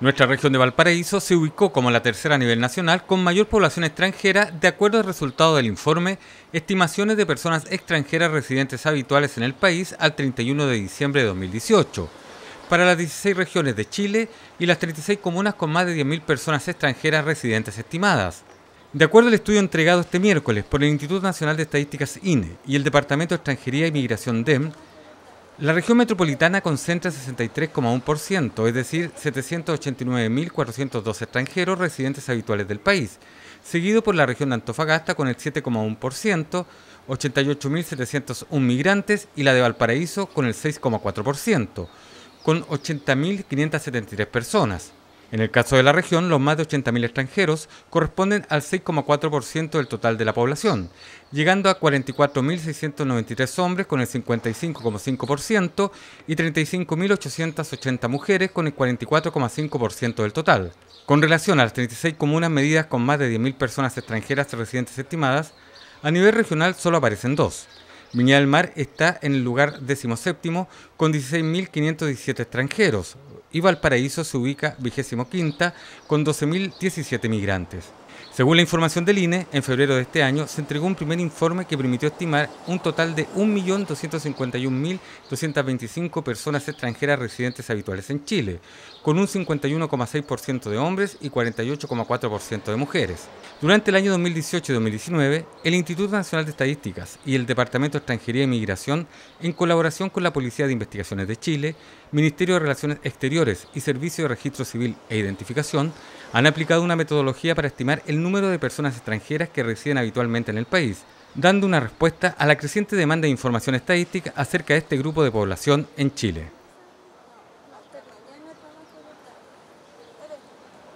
Nuestra región de Valparaíso se ubicó como la tercera a nivel nacional con mayor población extranjera de acuerdo al resultado del informe Estimaciones de personas extranjeras residentes habituales en el país al 31 de diciembre de 2018 para las 16 regiones de Chile y las 36 comunas con más de 10.000 personas extranjeras residentes estimadas. De acuerdo al estudio entregado este miércoles por el Instituto Nacional de Estadísticas INE y el Departamento de Extranjería y Migración DEM, la región metropolitana concentra 63,1%, es decir, 789.402 extranjeros residentes habituales del país, seguido por la región de Antofagasta con el 7,1%, 88.701 migrantes y la de Valparaíso con el 6,4%, con 80.573 personas. En el caso de la región, los más de 80.000 extranjeros corresponden al 6,4% del total de la población, llegando a 44.693 hombres con el 55,5% y 35.880 mujeres con el 44,5% del total. Con relación a las 36 comunas medidas con más de 10.000 personas extranjeras residentes estimadas, a nivel regional solo aparecen dos. Viña del Mar está en el lugar 17 con 16.517 extranjeros, y Valparaíso se ubica quinta con 12.017 migrantes. Según la información del INE, en febrero de este año se entregó un primer informe que permitió estimar un total de 1.251.225 personas extranjeras residentes habituales en Chile, con un 51,6% de hombres y 48,4% de mujeres. Durante el año 2018 2019, el Instituto Nacional de Estadísticas y el Departamento de Extranjería y Migración, en colaboración con la Policía de Investigaciones de Chile, Ministerio de Relaciones Exteriores y Servicio de Registro Civil e Identificación, han aplicado una metodología para estimar el número de personas extranjeras que residen habitualmente en el país, dando una respuesta a la creciente demanda de información estadística acerca de este grupo de población en Chile.